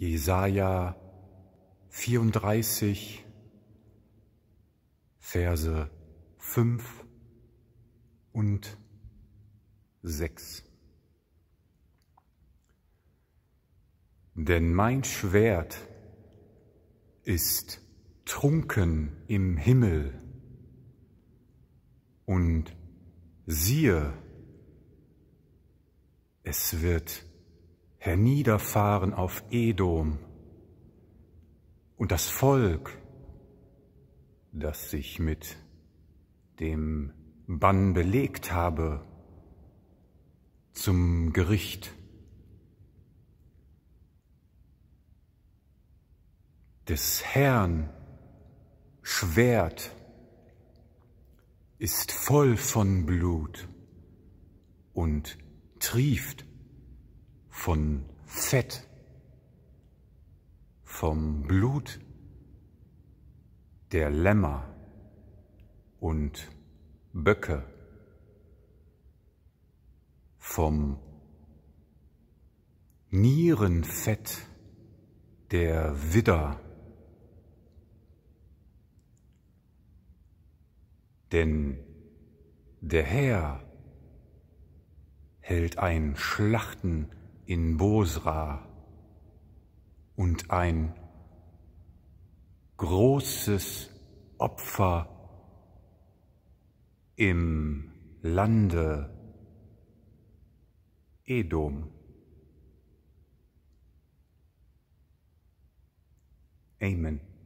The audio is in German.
Jesaja 34, Verse 5 und 6. Denn mein Schwert ist trunken im Himmel und siehe, es wird herniederfahren auf Edom und das Volk, das sich mit dem Bann belegt habe, zum Gericht. Des Herrn Schwert ist voll von Blut und trieft von Fett, vom Blut der Lämmer und Böcke, vom Nierenfett der Widder. Denn der Herr hält ein Schlachten in Bosra und ein großes Opfer im Lande Edom. Amen.